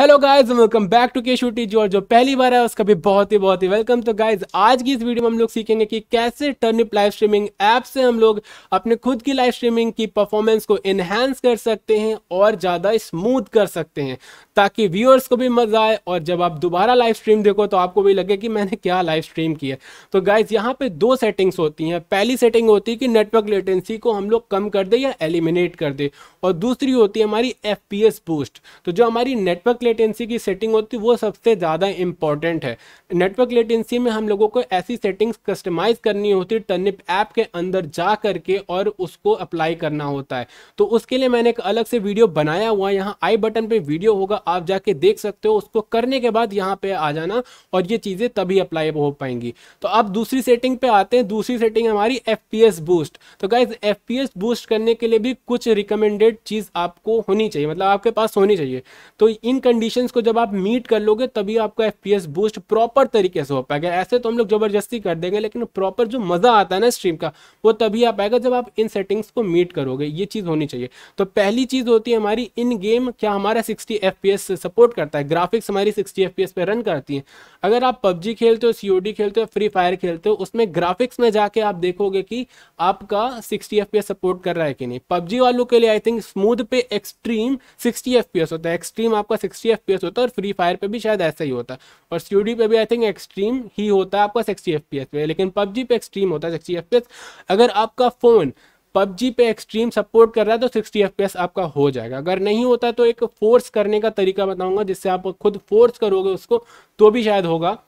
hello guys welcome back to के शूटी जो जो पहली बार है उसका भी बहुत ही बहुत ही वेलकम तो गाइज आज की इस वीडियो में हम लोग सीखेंगे कि कैसे टर्निप लाइव स्ट्रीमिंग ऐप से हम लोग अपने खुद की लाइव स्ट्रीमिंग की परफॉर्मेंस को इनहेंस कर सकते हैं और ज़्यादा स्मूथ कर सकते हैं ताकि व्यूअर्स को भी मज़ा आए और जब आप दोबारा लाइव स्ट्रीम देखो तो आपको भी लगे कि मैंने क्या लाइव स्ट्रीम की है तो गाइज यहाँ पर दो सेटिंग्स होती हैं पहली सेटिंग होती है कि नेटवर्क लेटेंसी को हम लोग कम कर दे या एलिमिनेट कर दे और दूसरी होती है हमारी एफ बूस्ट तो जो हमारी नेटवर्क लेटेंसी की सेटिंग होती है वो सबसे ज़्यादा इंपॉर्टेंट है नेटवर्क लेटेंसी में हम लोगों को ऐसी सेटिंग्स कस्टमाइज़ करनी होती है टर्निप ऐप के अंदर जा करके और उसको अप्लाई करना होता है तो उसके लिए मैंने एक अलग से वीडियो बनाया हुआ है यहाँ आई बटन पर वीडियो होगा आप जाके देख सकते हो उसको करने के बाद यहाँ पर आ जाना और ये चीज़ें तभी अप्लाई हो पाएंगी तो अब दूसरी सेटिंग पर आते हैं दूसरी सेटिंग हमारी एफ बूस्ट तो गाइज एफ बूस्ट करने के लिए भी कुछ रिकमेंडेड चीज़ आपको होनी चाहिए मतलब आपके पास होनी चाहिए तो इन कंडीशंस को जब आप मीट कर लोगे तभी आपका एफ बूस्ट प्रॉपर तरीके से हो पाएगा ऐसे तो हम लोग जबरदस्ती कर देंगे लेकिन प्रॉपर जो मज़ा आता है ना स्ट्रीम का वो तभी आ पाएगा जब आप इन सेटिंग्स को मीट करोगे ये चीज़ होनी चाहिए तो पहली चीज़ होती है हमारी इन गेम क्या हमारा सिक्सटी एफ सपोर्ट करता है ग्राफिक्स हमारी सिक्सटी एफ पे रन करती है अगर आप पबजी खेलते हो सी खेलते हो फ्री फायर खेलते हो उसमें ग्राफिक्स में जाके आप देखोगे कि आपका सिक्सटी एफ सपोर्ट कर रहा है कि नहीं पबजी वालों के लिए आई थिंक स्मूथ पे एक्सट्रीम सिक्सटी एफ होता है एक्सट्रीम आपका सिक्सटी सिक्सटी एफ होता है और फ्री फायर पे भी शायद ऐसा ही होता है और सी पे भी आई थिंक एक्सट्रीम ही होता है आपका सिक्सटी एफ पे लेकिन पबजी पे एक्सट्रीम होता है सिक्सटी एफ अगर आपका फ़ोन पबजी पे एक्सट्रीम सपोर्ट कर रहा है तो सिक्सटी एफ आपका हो जाएगा अगर नहीं होता तो एक फोर्स करने का तरीका बताऊंगा जिससे आप खुद फोर्स करोगे उसको तो भी शायद होगा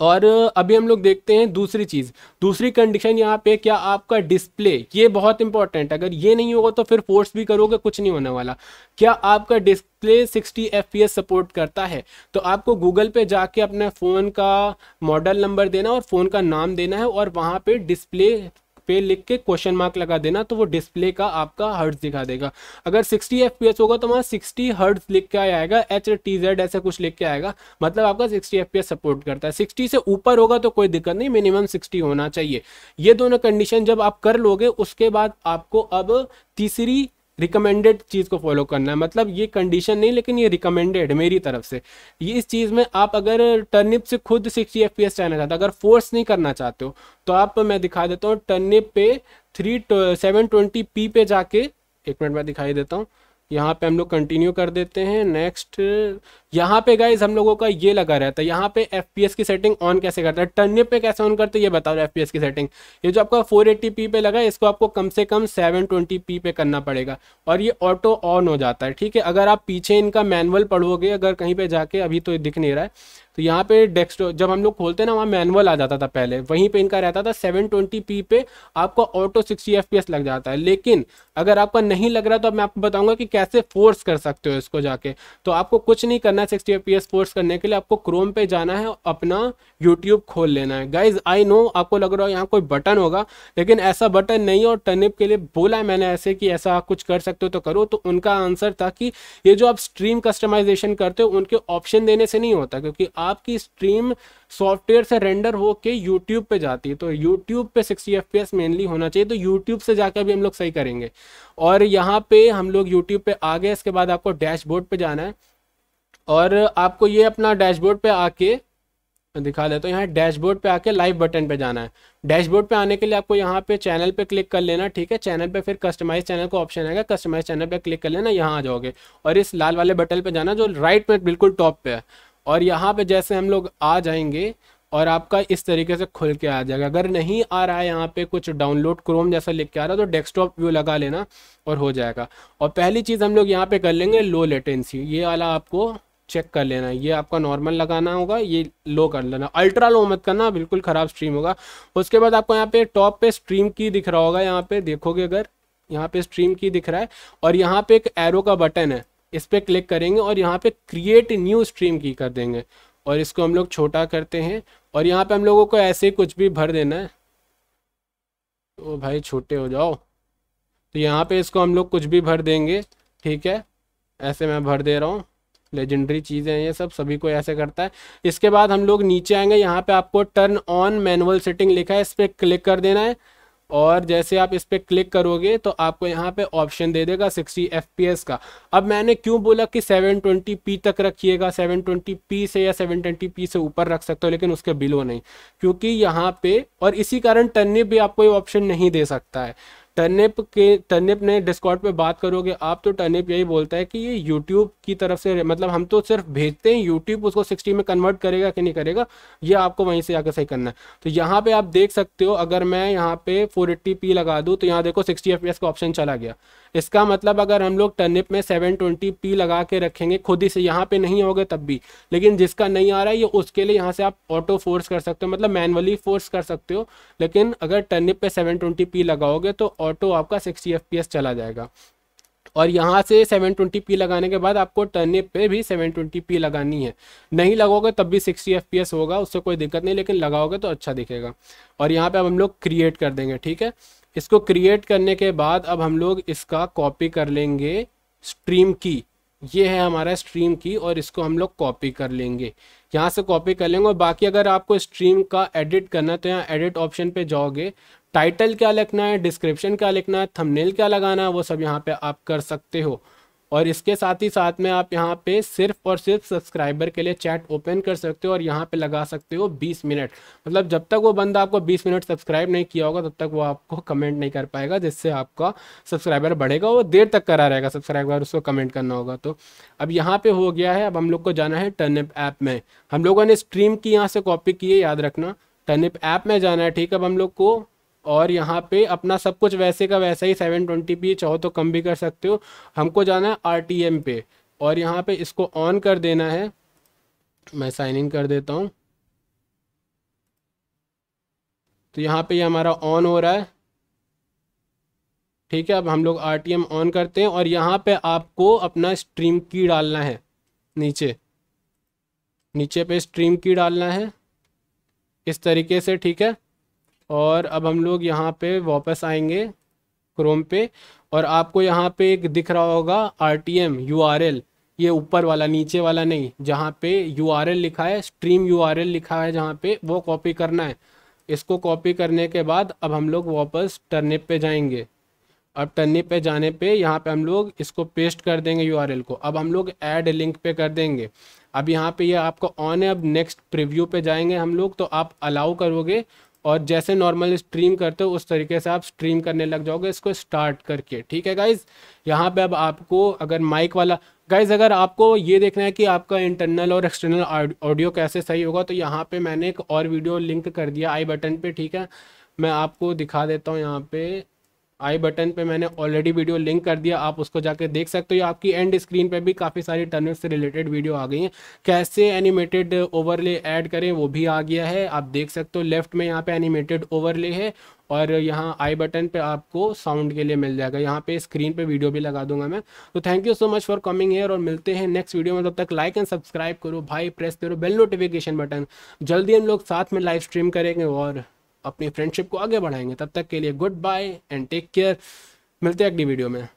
और अभी हम लोग देखते हैं दूसरी चीज़ दूसरी कंडीशन यहाँ पे क्या आपका डिस्प्ले ये बहुत इंपॉर्टेंट अगर ये नहीं होगा तो फिर फोर्स भी करोगे कुछ नहीं होने वाला क्या आपका डिस्प्ले 60 एफ सपोर्ट करता है तो आपको गूगल पे जाके अपने फ़ोन का मॉडल नंबर देना और फ़ोन का नाम देना है और वहाँ पे डिस्प्ले पे लिख के क्वेश्चन मार्क लगा देना तो वो डिस्प्ले का आपका हर्ट्स दिखा देगा अगर 60 एफ होगा तो वहाँ 60 हर्ट्स लिख के आएगा एच टी जेड ऐसा कुछ लिख के आएगा मतलब आपका 60 एफ सपोर्ट करता है 60 से ऊपर होगा तो कोई दिक्कत नहीं मिनिमम 60 होना चाहिए ये दोनों कंडीशन जब आप कर लोगे उसके बाद आपको अब तीसरी रिकमेंडेड चीज़ को फॉलो करना है मतलब ये कंडीशन नहीं लेकिन ये रिकमेंडेड मेरी तरफ से ये इस चीज़ में आप अगर टर्निप से खुद सिक्सटी एफ चाहना चाहते हो अगर फोर्स नहीं करना चाहते हो तो आप मैं दिखा देता हूँ टर्निप पे थ्री सेवन ट्वेंटी पी पे जाके एक मिनट में दिखाई देता हूँ यहाँ पे हम लोग कंटिन्यू कर देते हैं नेक्स्ट यहाँ पे गाइज हम लोगों का ये लगा रहता है यहाँ पे एफ की सेटिंग ऑन कैसे करता है टर्न पे कैसे ऑन करते हैं ये बताओ एफ की सेटिंग ये जो आपका 480p पे लगा है इसको आपको कम से कम 720p पे करना पड़ेगा और ये ऑटो ऑन हो जाता है ठीक है अगर आप पीछे इनका मैनुअल पढ़ोगे अगर कहीं पर जाके अभी तो दिख नहीं रहा है तो यहाँ पे डेस्कटॉप जब हम लोग खोलते ना वहाँ मैनुअल आ जाता था पहले वहीं पे इनका रहता था 720p पे आपका ऑटो 60 fps लग जाता है लेकिन अगर आपका नहीं लग रहा तो मैं आपको बताऊंगा कि कैसे फोर्स कर सकते हो इसको जाके तो आपको कुछ नहीं करना है सिक्सटी एफ फोर्स करने के लिए आपको क्रोम पे जाना है अपना यूट्यूब खोल लेना है गाइज आई नो आपको लग रहा हो यहाँ कोई बटन होगा लेकिन ऐसा बटन नहीं और टर्निप के लिए बोला मैंने ऐसे कि ऐसा कुछ कर सकते हो तो करो तो उनका आंसर था कि ये जो आप स्ट्रीम कस्टमाइजेशन करते हो उनके ऑप्शन देने से नहीं होता क्योंकि आप आपकी स्ट्रीम सॉफ्टवेयर से रेंडर हो के यूट्यूब पे जाती है तो यूट्यूब पे सिक्सटी एफ मेनली होना चाहिए तो यूट्यूब से जाकर भी हम लोग सही करेंगे और यहाँ पे हम लोग यूट्यूब पे आ गए इसके बाद आपको डैशबोर्ड पे जाना है और आपको ये अपना डैशबोर्ड पे आके दिखा देता तो यहाँ डैशबोर्ड पे आके लाइव बटन पे जाना है डैशबोर्ड पे आने के लिए आपको यहाँ पे चैनल पे क्लिक कर लेना ठीक है चैनल पे फिर कस्टमाइज चैनल का ऑप्शन आएगा कस्टमाइज चैनल पे क्लिक कर लेना यहाँ आ जाओगे और इस लाल वाले बटन पे जाना जो राइट में बिल्कुल टॉप पे है और यहाँ पे जैसे हम लोग आ जाएंगे और आपका इस तरीके से खुल के आ जाएगा अगर नहीं आ रहा है यहाँ पे कुछ डाउनलोड क्रोम जैसा लिख के आ रहा है तो डेस्कटॉप व्यू लगा लेना और हो जाएगा और पहली चीज़ हम लोग यहाँ पे कर लेंगे लो लेटेंसी ये वाला आपको चेक कर लेना ये आपका नॉर्मल लगाना होगा ये लो कर लेना अल्ट्रा लो मत करना बिल्कुल ख़राब स्ट्रीम होगा उसके बाद आपको यहाँ पे टॉप पे स्ट्रीम की दिख रहा होगा यहाँ पे देखोगे अगर यहाँ पे स्ट्रीम की दिख रहा है और यहाँ पे एक एरो का बटन है इस पर क्लिक करेंगे और यहाँ पे क्रिएट न्यू स्ट्रीम की कर देंगे और इसको हम लोग छोटा करते हैं और यहाँ पे हम लोगों को ऐसे ही कुछ भी भर देना है तो भाई छोटे हो जाओ तो यहाँ पे इसको हम लोग कुछ भी भर देंगे ठीक है ऐसे मैं भर दे रहा हूँ लेजेंडरी चीज़ें हैं ये सब सभी को ऐसे करता है इसके बाद हम लोग नीचे आएंगे यहाँ पे आपको टर्न ऑन मैनुअल सेटिंग लिखा है इस पर क्लिक कर देना है और जैसे आप इस पर क्लिक करोगे तो आपको यहाँ पे ऑप्शन दे देगा 60 एफ का अब मैंने क्यों बोला कि 720p तक रखिएगा 720p से या 720p से ऊपर रख सकते हो लेकिन उसके बिलो नहीं क्योंकि यहाँ पे और इसी कारण टर्निप भी आपको ये ऑप्शन नहीं दे सकता है टर्निप के टर्निप ने डिस्कॉट पे बात करोगे आप तो टर्निप यही बोलता है कि ये यूट्यूब की तरफ से मतलब हम तो सिर्फ भेजते हैं यूट्यूब उसको सिक्सटी में कन्वर्ट करेगा कि नहीं करेगा ये आपको वहीं से आकर सही करना है तो यहाँ पे आप देख सकते हो अगर मैं यहाँ पे फोर एट्टी पी लगा दूँ तो यहाँ देखो सिक्सटी एफ का ऑप्शन चला गया इसका मतलब अगर हम लोग टर्निप में सेवन ट्वेंटी पी लगा के रखेंगे खुद ही से यहाँ पे नहीं होगा तब भी लेकिन जिसका नहीं आ रहा है ये उसके लिए यहाँ से आप ऑटो फोर्स कर सकते हो मतलब मैनुअली फोर्स कर सकते हो लेकिन अगर टर्निप पे सेवन ट्वेंटी पी लगाओगे तो ऑटो आपका सिक्सटी एफ पी एस चला जाएगा और यहाँ से 720p लगाने के बाद आपको टर्निप पे भी 720p लगानी है नहीं लगाओगे तब भी पी एस होगा उससे कोई दिक्कत नहीं लेकिन लगाओगे तो अच्छा दिखेगा और यहाँ पे अब हम लोग क्रिएट कर देंगे ठीक है इसको क्रिएट करने के बाद अब हम लोग इसका कॉपी कर लेंगे स्ट्रीम की ये है हमारा स्ट्रीम की और इसको हम लोग कॉपी कर लेंगे यहाँ से कॉपी कर लेंगे और बाकी अगर आपको स्ट्रीम का एडिट करना है तो यहाँ एडिट ऑप्शन पे जाओगे टाइटल क्या लिखना है डिस्क्रिप्शन क्या लिखना है थंबनेल क्या लगाना है वो सब यहाँ पे आप कर सकते हो और इसके साथ ही साथ में आप यहाँ पे सिर्फ और सिर्फ सब्सक्राइबर के लिए चैट ओपन कर सकते हो और यहाँ पे लगा सकते हो 20 मिनट मतलब जब तक वो बंदा आपको 20 मिनट सब्सक्राइब नहीं किया होगा तब तक वो आपको कमेंट नहीं कर पाएगा जिससे आपका सब्सक्राइबर बढ़ेगा वो देर तक करा रहेगा सब्सक्राइबर उसको कमेंट करना होगा तो अब यहाँ पर हो गया है अब हम लोग को जाना है टर्निप ऐप में हम लोगों ने स्ट्रीम की यहाँ से कॉपी की है याद रखना टर्निप ऐप में जाना है ठीक है अब हम लोग को और यहाँ पे अपना सब कुछ वैसे का वैसा ही सेवन ट्वेंटी पी चाहो तो कम भी कर सकते हो हमको जाना है आर टी एम पे और यहाँ पे इसको ऑन कर देना है मैं साइन इन कर देता हूँ तो यहाँ पे ये यह हमारा ऑन हो रहा है ठीक है अब हम लोग आर टी एम ऑन करते हैं और यहाँ पे आपको अपना स्ट्रीम की डालना है नीचे नीचे पे स्ट्रीम की डालना है इस तरीके से ठीक है और अब हम लोग यहाँ पे वापस आएंगे क्रोम पे और आपको यहाँ पे एक दिख रहा होगा R T M U R L ये ऊपर वाला नीचे वाला नहीं जहाँ पे यू आर एल लिखा है स्ट्रीम यू आर एल लिखा है जहाँ पे वो कॉपी करना है इसको कॉपी करने के बाद अब हम लोग वापस टर्निप पे जाएंगे अब टर्निप पे जाने पे यहाँ पे हम लोग इसको पेस्ट कर देंगे यू आर एल को अब हम लोग ऐड लिंक पे कर देंगे अब यहाँ पे ये यह आपका ऑन है अब नेक्स्ट प्रिव्यू पे जाएंगे हम लोग तो आप अलाउ करोगे और जैसे नॉर्मल स्ट्रीम करते हो उस तरीके से आप स्ट्रीम करने लग जाओगे इसको स्टार्ट करके ठीक है गाइज यहाँ पे अब आपको अगर माइक वाला गाइज अगर आपको ये देखना है कि आपका इंटरनल और एक्सटर्नल ऑडियो कैसे सही होगा तो यहाँ पे मैंने एक और वीडियो लिंक कर दिया आई बटन पे ठीक है मैं आपको दिखा देता हूँ यहाँ पे आई बटन पे मैंने ऑलरेडी वीडियो लिंक कर दिया आप उसको जाकर देख सकते हो आपकी एंड स्क्रीन पे भी काफ़ी सारी टर्मिनल से रिलेटेड वीडियो आ गई हैं कैसे एनिमेटेड ओवरले ऐड करें वो भी आ गया है आप देख सकते हो लेफ्ट में यहाँ पे एनिमेटेड ओवरले है और यहाँ आई बटन पे आपको साउंड के लिए मिल जाएगा यहाँ पे स्क्रीन पे वीडियो भी लगा दूंगा मैं तो thank you so much for coming here और मिलते हैं नेक्स्ट वीडियो में तब तक लाइक एंड सब्सक्राइब करो भाई प्रेस करो बेल नोटिफिकेशन बटन जल्दी हम लोग साथ में लाइव स्ट्रीम करेंगे और अपनी फ्रेंडशिप को आगे बढ़ाएंगे तब तक के लिए goodbye and take care मिलते हैं अगली वीडियो में